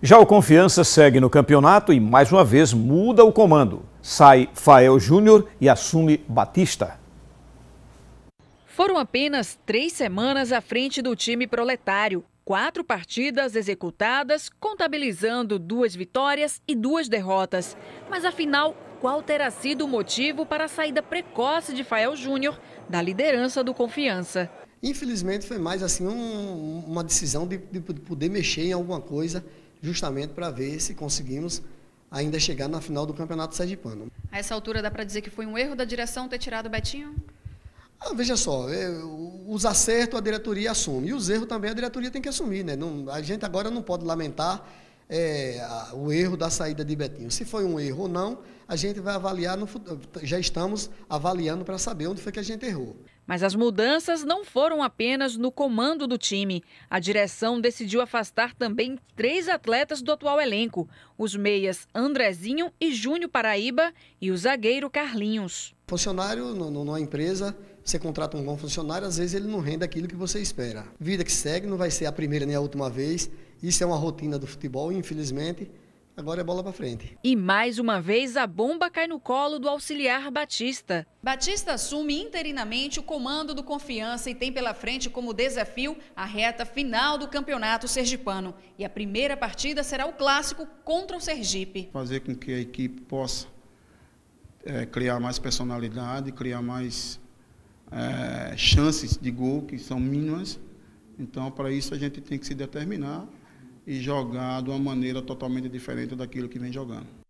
Já o Confiança segue no campeonato e mais uma vez muda o comando. Sai Fael Júnior e assume Batista. Foram apenas três semanas à frente do time proletário. Quatro partidas executadas, contabilizando duas vitórias e duas derrotas. Mas afinal, qual terá sido o motivo para a saída precoce de Fael Júnior da liderança do Confiança? Infelizmente, foi mais assim um, uma decisão de, de poder mexer em alguma coisa justamente para ver se conseguimos ainda chegar na final do Campeonato Sergipano. A essa altura dá para dizer que foi um erro da direção ter tirado o Betinho? Ah, veja só, é, os acertos a diretoria assume, e os erros também a diretoria tem que assumir. Né? Não, a gente agora não pode lamentar é, o erro da saída de Betinho. Se foi um erro ou não, a gente vai avaliar, no, já estamos avaliando para saber onde foi que a gente errou. Mas as mudanças não foram apenas no comando do time. A direção decidiu afastar também três atletas do atual elenco: os meias Andrezinho e Júnior Paraíba e o zagueiro Carlinhos. Funcionário numa empresa, você contrata um bom funcionário, às vezes ele não rende aquilo que você espera. Vida que segue, não vai ser a primeira nem a última vez. Isso é uma rotina do futebol, infelizmente. Agora é bola para frente. E mais uma vez a bomba cai no colo do auxiliar Batista. Batista assume interinamente o comando do Confiança e tem pela frente como desafio a reta final do Campeonato Sergipano. E a primeira partida será o clássico contra o Sergipe. Fazer com que a equipe possa é, criar mais personalidade, criar mais é, chances de gol que são mínimas. Então, para isso a gente tem que se determinar e jogar de uma maneira totalmente diferente daquilo que vem jogando.